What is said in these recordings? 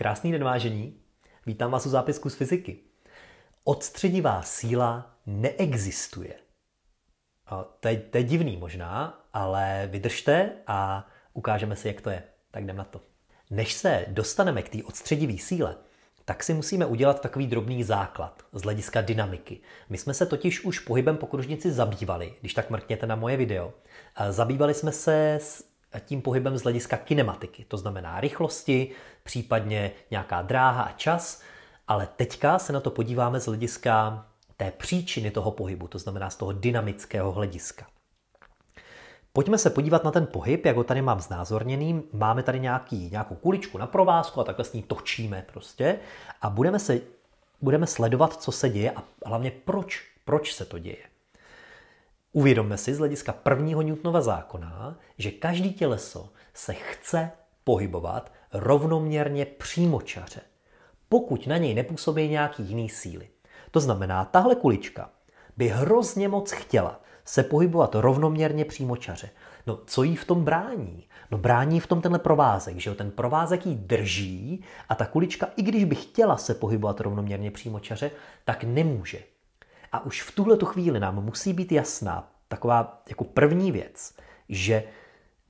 Krásný den vážení, vítám vás u zápisku z fyziky. Odstředivá síla neexistuje. A to, je, to je divný možná, ale vydržte a ukážeme si, jak to je. Tak jdem na to. Než se dostaneme k té odstředivé síle, tak si musíme udělat takový drobný základ z hlediska dynamiky. My jsme se totiž už pohybem po kružnici zabývali, když tak mrkněte na moje video. Zabývali jsme se s tím pohybem z hlediska kinematiky, to znamená rychlosti, případně nějaká dráha a čas, ale teďka se na to podíváme z hlediska té příčiny toho pohybu, to znamená z toho dynamického hlediska. Pojďme se podívat na ten pohyb, jak ho tady mám znázorněný. Máme tady nějaký, nějakou kuličku na provázku a takhle s ní točíme prostě a budeme, se, budeme sledovat, co se děje a hlavně proč, proč se to děje. Uvědomme si z hlediska prvního Newtonova zákona, že každý těleso se chce pohybovat rovnoměrně přímočaře, pokud na něj nepůsobí nějaký jiný síly. To znamená, tahle kulička by hrozně moc chtěla se pohybovat rovnoměrně přímočaře. No, co jí v tom brání? No, brání v tom tenhle provázek, že jo? Ten provázek jí drží a ta kulička, i když by chtěla se pohybovat rovnoměrně přímočaře, tak nemůže. A už v tuhle tu chvíli nám musí být jasná taková jako první věc, že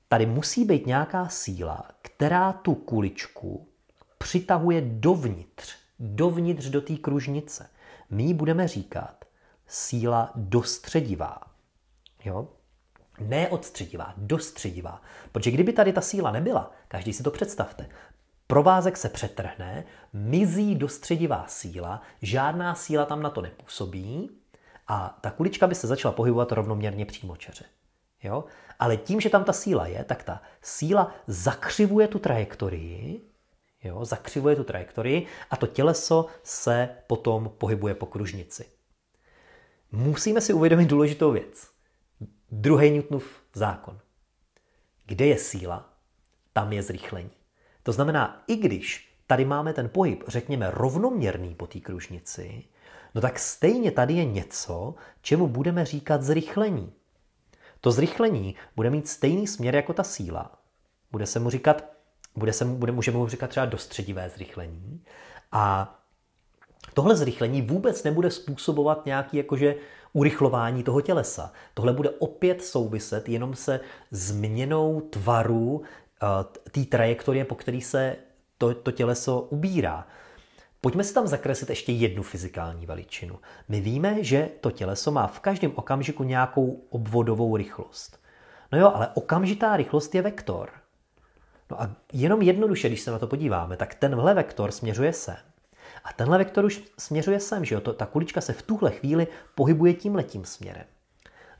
tady musí být nějaká síla, která tu kuličku přitahuje dovnitř, dovnitř do té kružnice. My ji budeme říkat síla dostředivá. Jo? Ne odstředivá, dostředivá. Protože kdyby tady ta síla nebyla, každý si to představte, Provázek se přetrhne, mizí dostředivá síla, žádná síla tam na to nepůsobí a ta kulička by se začala pohybovat rovnoměrně přímočeře. Jo? Ale tím, že tam ta síla je, tak ta síla zakřivuje tu trajektorii, jo? zakřivuje tu trajektorii a to těleso se potom pohybuje po kružnici. Musíme si uvědomit důležitou věc. Druhý Newtonův zákon. Kde je síla, tam je zrychlení. To znamená, i když tady máme ten pohyb, řekněme, rovnoměrný po té kružnici, no tak stejně tady je něco, čemu budeme říkat zrychlení. To zrychlení bude mít stejný směr jako ta síla. Bude se mu říkat, bude se mu, bude, můžeme mu říkat třeba dostředivé zrychlení. A tohle zrychlení vůbec nebude způsobovat nějaký jakože urychlování toho tělesa. Tohle bude opět souviset jenom se změnou tvaru Eh, té trajektorie, po které se to, to těleso ubírá. Pojďme si tam zakreslit ještě jednu fyzikální veličinu. My víme, že to těleso má v každém okamžiku nějakou obvodovou rychlost. No jo, ale okamžitá rychlost je vektor. No a jenom jednoduše, když se na to podíváme, tak tenhle vektor směřuje sem. A tenhle vektor už směřuje sem, že jo? To, ta kulička se v tuhle chvíli pohybuje tím letím směrem.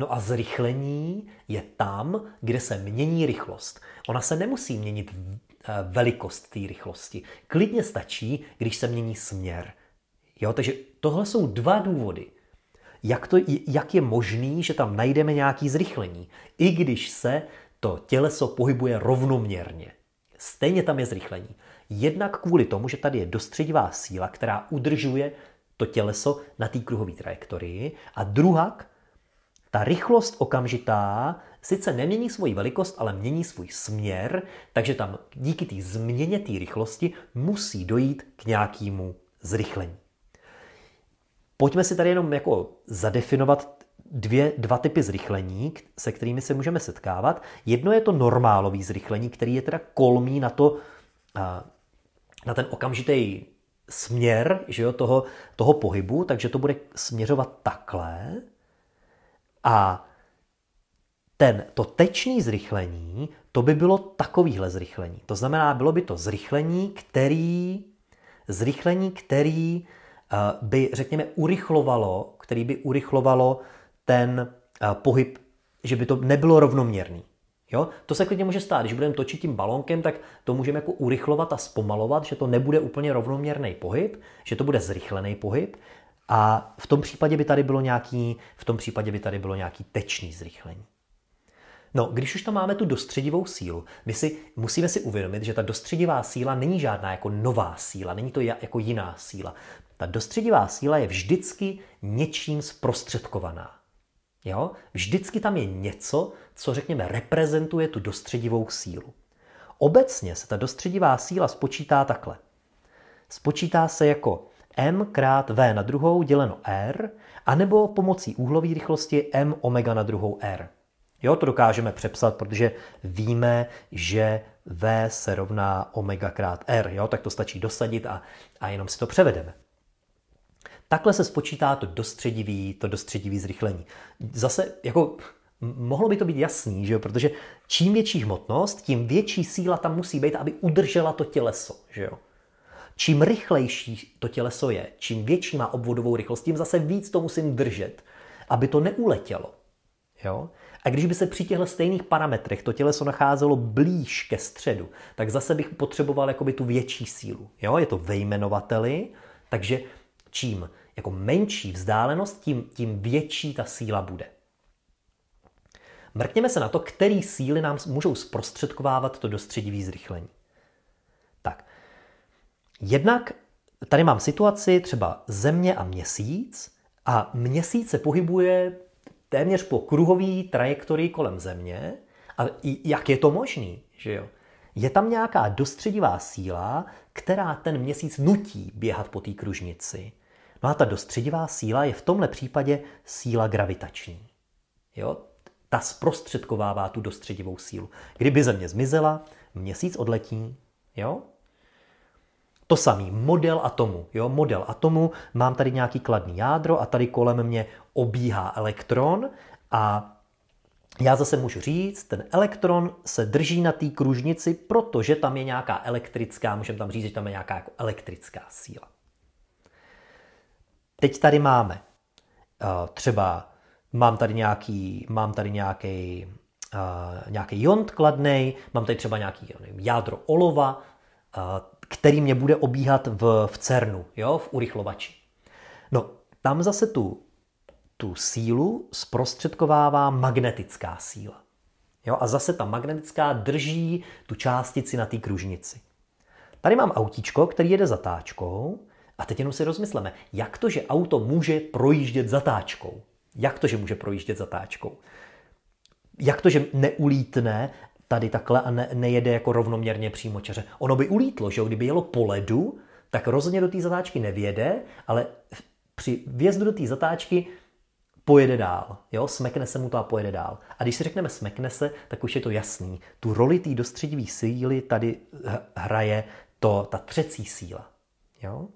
No a zrychlení je tam, kde se mění rychlost. Ona se nemusí měnit eh, velikost té rychlosti. Klidně stačí, když se mění směr. Jo, takže tohle jsou dva důvody, jak, to, jak je možný, že tam najdeme nějaké zrychlení, i když se to těleso pohybuje rovnoměrně. Stejně tam je zrychlení. Jednak kvůli tomu, že tady je dostředivá síla, která udržuje to těleso na té kruhové trajektorii a druhak ta rychlost okamžitá sice nemění svoji velikost, ale mění svůj směr, takže tam díky té změně té rychlosti musí dojít k nějakému zrychlení. Pojďme si tady jenom jako zadefinovat dvě, dva typy zrychlení, se kterými se můžeme setkávat. Jedno je to normálový zrychlení, který je teda kolmý na to, na ten okamžitý směr že jo, toho, toho pohybu, takže to bude směřovat takhle. A ten, to tečný zrychlení, to by bylo takovýhle zrychlení. To znamená, bylo by to zrychlení, který, zrychlení, který eh, by, řekněme, urychlovalo, který by urychlovalo ten eh, pohyb, že by to nebylo rovnoměrný. Jo? To se klidně může stát, když budeme točit tím balonkem, tak to můžeme jako urychlovat a zpomalovat, že to nebude úplně rovnoměrný pohyb, že to bude zrychlený pohyb, a v tom případě by tady bylo nějaký, v tom případě by tady bylo nějaký teční zrychlení. No, když už tam máme tu dostředivou sílu, my si musíme si uvědomit, že ta dostředivá síla není žádná jako nová síla, není to jako jiná síla. Ta dostředivá síla je vždycky něčím zprostředkovaná. Jo? Vždycky tam je něco, co řekněme reprezentuje tu dostředivou sílu. Obecně se ta dostředivá síla spočítá takhle. Spočítá se jako m krát v na druhou děleno r, anebo pomocí úhlové rychlosti m omega na druhou r. Jo, to dokážeme přepsat, protože víme, že v se rovná omega krát r. Jo, tak to stačí dosadit a, a jenom si to převedeme. Takhle se spočítá to dostředivý, to dostředivý zrychlení. Zase, jako mohlo by to být jasný, že jo? protože čím větší hmotnost, tím větší síla tam musí být, aby udržela to těleso. Že jo? Čím rychlejší to těleso je, čím větší má obvodovou rychlost, tím zase víc to musím držet, aby to neuletělo. Jo? A když by se při těchto stejných parametrech to těleso nacházelo blíž ke středu, tak zase bych potřeboval jakoby tu větší sílu. Jo? Je to vejmenovateli, takže čím jako menší vzdálenost, tím, tím větší ta síla bude. Mrkněme se na to, který síly nám můžou zprostředkovávat to dostředivý zrychlení. Jednak tady mám situaci třeba země a měsíc a měsíc se pohybuje téměř po kruhové trajektorii kolem země. A jak je to možný, že jo? Je tam nějaká dostředivá síla, která ten měsíc nutí běhat po té kružnici. No a ta dostředivá síla je v tomhle případě síla gravitační. Jo? Ta zprostředkovává tu dostředivou sílu. Kdyby země zmizela, měsíc odletí. Jo? To samý, model atomu. Jo? Model atomu, mám tady nějaký kladný jádro a tady kolem mě obíhá elektron a já zase můžu říct, ten elektron se drží na té kružnici, protože tam je nějaká elektrická, můžeme tam říct, že tam je nějaká jako elektrická síla. Teď tady máme eh, třeba, mám tady nějaký, mám tady nějaký, eh, nějaký jont kladný, mám tady třeba nějaký jádro olova, eh, který mě bude obíhat v, v CERNu, jo, v urychlovači. No, tam zase tu, tu sílu zprostředkovává magnetická síla. Jo, a zase ta magnetická drží tu částici na té kružnici. Tady mám autíčko, který jede zatáčkou, a teď jenom si rozmysleme, jak to, že auto může projíždět zatáčkou? Jak to, že může projíždět zatáčkou? Jak to, že neulítne tady takhle a ne, nejede jako rovnoměrně přímočaře. Ono by ulítlo, že jo? kdyby jelo po ledu, tak rozhodně do té zatáčky nevěde, ale při vjezdu do té zatáčky pojede dál. Jo? Smekne se mu to a pojede dál. A když si řekneme smekne se, tak už je to jasný. Tu roli té dostředivé síly tady hraje to, ta třecí síla. Jo?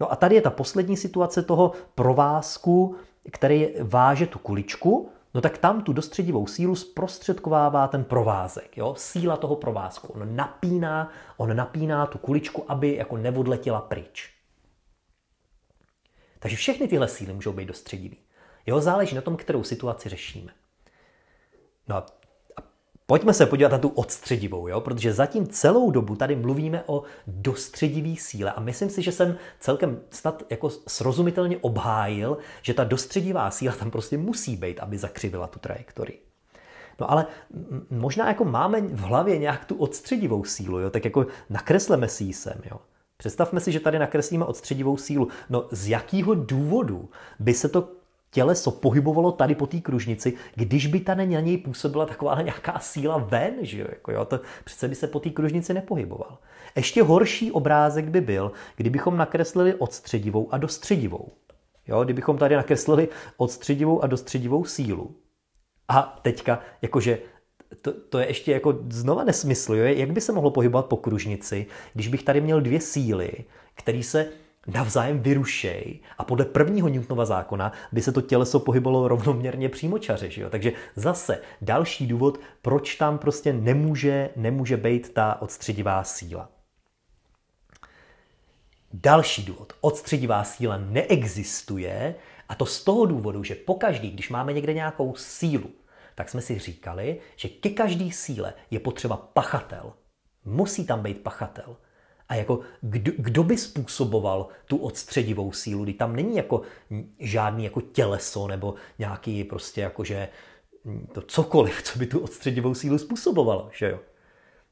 No a tady je ta poslední situace toho provázku, který váže tu kuličku no tak tam tu dostředivou sílu zprostředkovává ten provázek, jo? síla toho provázku. On napíná, on napíná tu kuličku, aby jako neodletěla pryč. Takže všechny tyhle síly můžou být dostředivý. Jo, záleží na tom, kterou situaci řešíme. No a Pojďme se podívat na tu odstředivou, jo? protože zatím celou dobu tady mluvíme o dostředivý síle a myslím si, že jsem celkem snad jako srozumitelně obhájil, že ta dostředivá síla tam prostě musí být, aby zakřivila tu trajektorii. No ale možná jako máme v hlavě nějak tu odstředivou sílu, jo? tak jako nakresleme si ji sem. Jo? Představme si, že tady nakreslíme odstředivou sílu. No z jakého důvodu by se to těleso pohybovalo tady po té kružnici, když by tady na něj působila taková nějaká síla ven, že jo? Jako jo to přece by se po té kružnici nepohyboval. Ještě horší obrázek by byl, kdybychom nakreslili odstředivou a dostředivou. Jo, kdybychom tady nakreslili odstředivou a dostředivou sílu. A teďka, jakože to, to je ještě jako znova nesmysl, jo? jak by se mohlo pohybovat po kružnici, když bych tady měl dvě síly, které se navzájem vyrušej a podle prvního Newtonova zákona by se to těleso pohybovalo rovnoměrně přímočaře. Že jo? Takže zase další důvod, proč tam prostě nemůže, nemůže být ta odstředivá síla. Další důvod. Odstředivá síla neexistuje a to z toho důvodu, že pokaždý, když máme někde nějakou sílu, tak jsme si říkali, že ke každé síle je potřeba pachatel. Musí tam být pachatel. A jako kdo, kdo by způsoboval tu odstředivou sílu, kdy tam není jako žádný jako těleso nebo nějaký prostě jakože to cokoliv, co by tu odstředivou sílu způsobovalo, že jo?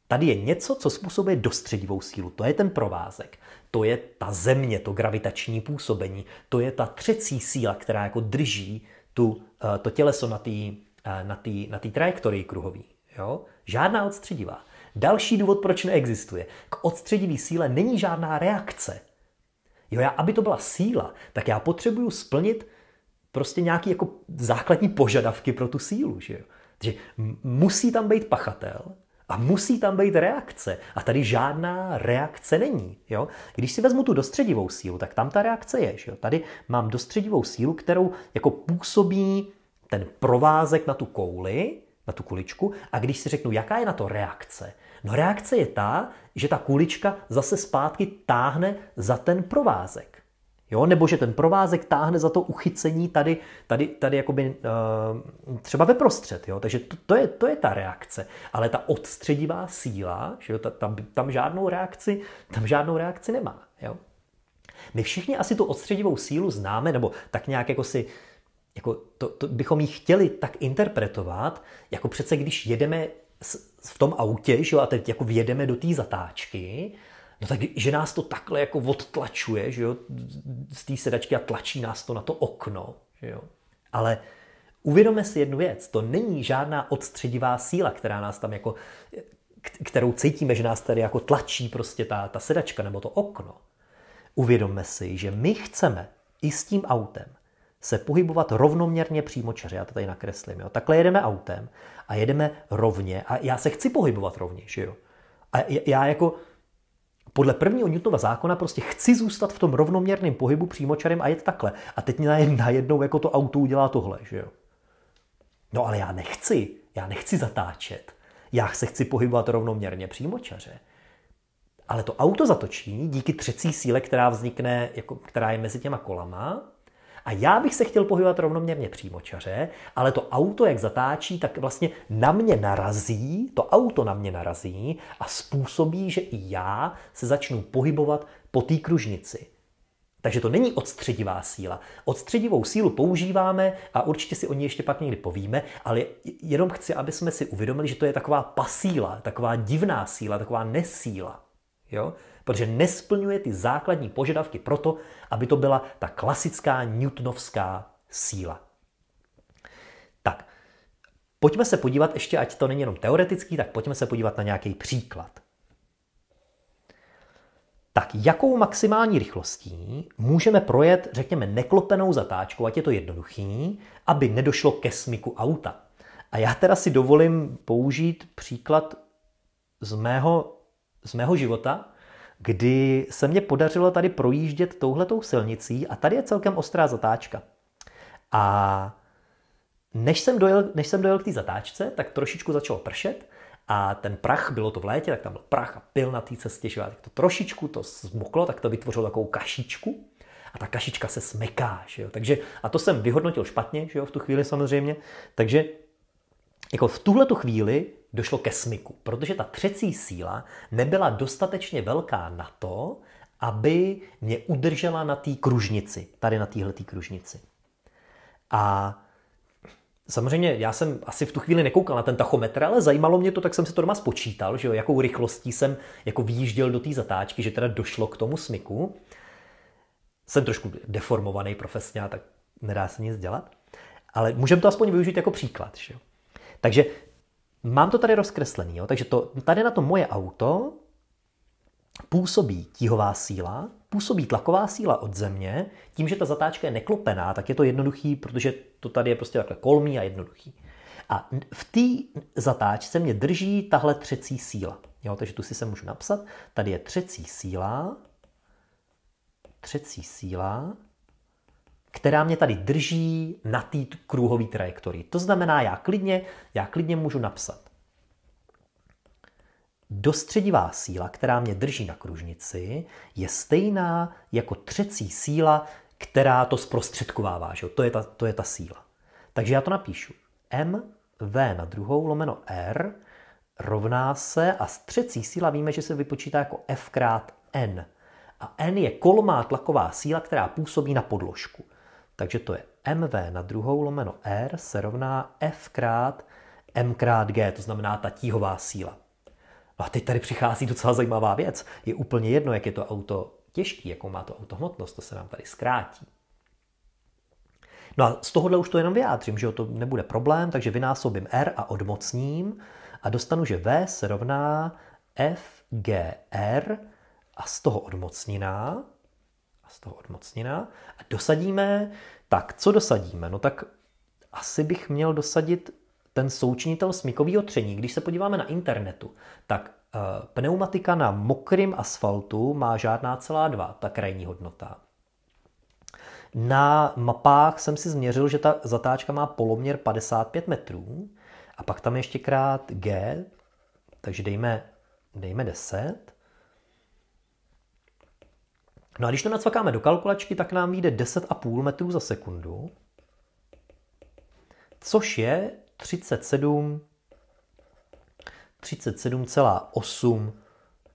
Tady je něco, co způsobuje dostředivou sílu. To je ten provázek. To je ta země, to gravitační působení. To je ta třecí síla, která jako drží tu, eh, to těleso na té eh, na na trajektorii kruhový. Jo? Žádná odstředivá. Další důvod, proč neexistuje. K odstředivý síle není žádná reakce. Jo, já, aby to byla síla, tak já potřebuju splnit prostě nějaké jako základní požadavky pro tu sílu. Že jo? Takže musí tam být pachatel a musí tam být reakce. A tady žádná reakce není. Jo? Když si vezmu tu dostředivou sílu, tak tam ta reakce je. Že jo? Tady mám dostředivou sílu, kterou jako působí ten provázek na tu kouli na tu kuličku a když si řeknu, jaká je na to reakce, no reakce je ta, že ta kulička zase zpátky táhne za ten provázek. Jo? Nebo že ten provázek táhne za to uchycení tady, tady, tady jakoby, uh, třeba ve prostřed. Jo? Takže to, to, je, to je ta reakce. Ale ta odstředivá síla, že jo? Ta, tam, tam, žádnou reakci, tam žádnou reakci nemá. Jo? My všichni asi tu odstředivou sílu známe, nebo tak nějak jako si jako to, to bychom ji chtěli tak interpretovat, jako přece když jedeme s, v tom autě, že jo, a teď jako vjedeme do té zatáčky, no tak, že nás to takhle jako odtlačuje, že jo, z té sedačky a tlačí nás to na to okno, že jo. Ale uvědome si jednu věc, to není žádná odstředivá síla, která nás tam jako, kterou cítíme, že nás tady jako tlačí prostě ta, ta sedačka nebo to okno. Uvědomme si, že my chceme i s tím autem se pohybovat rovnoměrně přímočaře. Já to tady nakreslím. Jo. Takhle jedeme autem a jedeme rovně a já se chci pohybovat že Jo. A já jako podle prvního Newtonova zákona prostě chci zůstat v tom rovnoměrném pohybu přímočarem a jet takhle. A teď najednou jako to auto udělá tohle, že jo. No ale já nechci, já nechci zatáčet. Já se chci pohybovat rovnoměrně přímočaře. Ale to auto zatočí díky třecí síle, která vznikne, jako, která je mezi těma kolama, a já bych se chtěl pohybovat rovnoměrně přímočaře, ale to auto, jak zatáčí, tak vlastně na mě narazí, to auto na mě narazí a způsobí, že i já se začnu pohybovat po té kružnici. Takže to není odstředivá síla. Odstředivou sílu používáme a určitě si o ní ještě pak někdy povíme, ale jenom chci, aby jsme si uvědomili, že to je taková pasíla, taková divná síla, taková nesíla. Jo? Protože nesplňuje ty základní požadavky proto, aby to byla ta klasická newtonovská síla. Tak, pojďme se podívat ještě, ať to není jenom teoretický, tak pojďme se podívat na nějaký příklad. Tak jakou maximální rychlostí můžeme projet, řekněme, neklopenou zatáčkou, ať je to jednoduchý, aby nedošlo ke smyku auta? A já teda si dovolím použít příklad z mého z mého života, kdy se mě podařilo tady projíždět touhletou silnicí a tady je celkem ostrá zatáčka. A než jsem dojel, než jsem dojel k té zatáčce, tak trošičku začalo pršet a ten prach, bylo to v létě, tak tam byl prach a pil na té cestě, že tak to trošičku to zmoklo, tak to vytvořilo takovou kašičku a ta kašička se smeká, že jo? Takže, a to jsem vyhodnotil špatně, že jo, v tu chvíli samozřejmě, takže jako v tuhle tu chvíli došlo ke smyku, protože ta třecí síla nebyla dostatečně velká na to, aby mě udržela na té kružnici, tady na téhle kružnici. A Samozřejmě já jsem asi v tu chvíli nekoukal na ten tachometr, ale zajímalo mě to, tak jsem se to doma spočítal, že jo, jakou rychlostí jsem jako vyjížděl do té zatáčky, že teda došlo k tomu smyku. Jsem trošku deformovaný profesně, tak nedá se nic dělat. Ale můžeme to aspoň využít jako příklad. Že jo. Takže mám to tady rozkreslený, jo? takže to, tady na to moje auto působí tíhová síla, působí tlaková síla od země, tím, že ta zatáčka je neklopená, tak je to jednoduchý, protože to tady je prostě takhle kolmý a jednoduchý. A v té zatáčce mě drží tahle třecí síla. Jo, takže tu si se můžu napsat. Tady je třecí síla, třecí síla, která mě tady drží na té kruhové trajektorii. To znamená, já klidně, já klidně můžu napsat dostředivá síla, která mě drží na kružnici, je stejná jako třecí síla, která to zprostředkovává. Že? To, je ta, to je ta síla. Takže já to napíšu. M, V na druhou lomeno R rovná se a z třecí síla víme, že se vypočítá jako F krát N. A N je kolmá tlaková síla, která působí na podložku. Takže to je mv na druhou lomeno r se rovná f krát m krát g, to znamená ta tíhová síla. No a teď tady přichází docela zajímavá věc. Je úplně jedno, jak je to auto těžký, jakou má to auto hmotnost, to se nám tady zkrátí. No a z tohohle už to jenom vyjádřím, že to nebude problém, takže vynásobím R a odmocním a dostanu, že V se rovná FGR a z toho odmocnina a z toho odmocnina. A dosadíme, tak co dosadíme? No tak asi bych měl dosadit ten součinitel smykového tření. Když se podíváme na internetu, tak eh, pneumatika na mokrém asfaltu má žádná celá dva, ta krajní hodnota. Na mapách jsem si změřil, že ta zatáčka má poloměr 55 metrů a pak tam ještě krát G, takže dejme, dejme 10. No a když to nacvakáme do kalkulačky, tak nám vyjde 10,5 metrů za sekundu, což je 37 37,8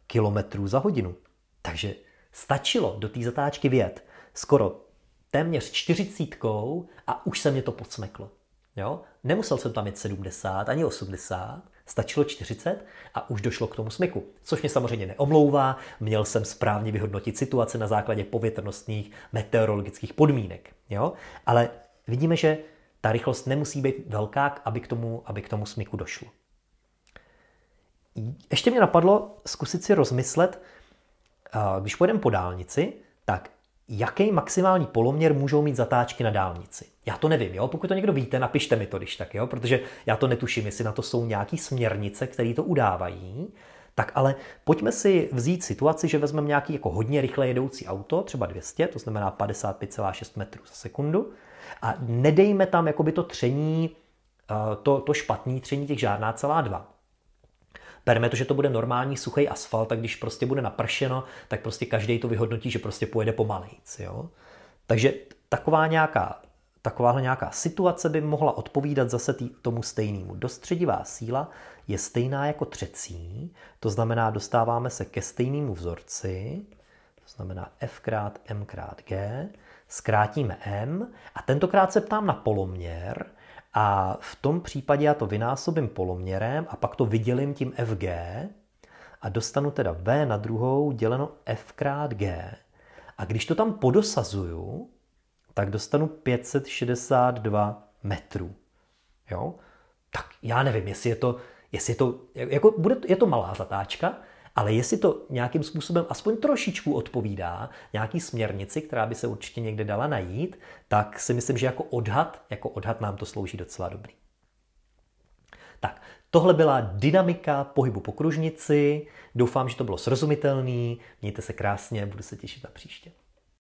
km za hodinu. Takže stačilo do té zatáčky vjet skoro téměř čtyřicítkou a už se mě to podsmeklo. Jo? Nemusel jsem tam jet 70 ani 80, Stačilo 40 a už došlo k tomu smyku, což mě samozřejmě neomlouvá, měl jsem správně vyhodnotit situaci na základě povětrnostních meteorologických podmínek. Jo? Ale vidíme, že ta rychlost nemusí být velká, aby k tomu, aby k tomu smyku došlo. Ještě mě napadlo zkusit si rozmyslet, když půjdeme po dálnici, tak jaký maximální poloměr můžou mít zatáčky na dálnici. Já to nevím, jo? pokud to někdo víte, napište mi to, když tak, jo? protože já to netuším, jestli na to jsou nějaké směrnice, které to udávají. Tak ale pojďme si vzít situaci, že vezmeme nějaký jako hodně rychle jedoucí auto, třeba 200, to znamená 55,6 metrů za sekundu, a nedejme tam jakoby to tření, eh, to, to špatný tření těch žádná celá dva. Berme to, že to bude normální suchý asfalt, tak když prostě bude napršeno, tak prostě každý to vyhodnotí, že prostě pojede pomalejc. Jo? Takže taková nějaká takováhle nějaká situace by mohla odpovídat zase tý, tomu stejnému. Dostředivá síla je stejná jako třecí, to znamená, dostáváme se ke stejnému vzorci, to znamená F krát M krát G, zkrátíme M a tentokrát se ptám na poloměr, a v tom případě já to vynásobím poloměrem a pak to vydělím tím fg a dostanu teda v na druhou děleno f krát g. A když to tam podosazuju, tak dostanu 562 metrů. Jo? Tak já nevím, jestli je to, jestli je to, jako bude, je to malá zatáčka, ale jestli to nějakým způsobem aspoň trošičku odpovídá nějaký směrnici, která by se určitě někde dala najít, tak si myslím, že jako odhad, jako odhad nám to slouží docela dobrý. Tak, tohle byla dynamika pohybu po kružnici. Doufám, že to bylo srozumitelné. Mějte se krásně, budu se těšit na příště.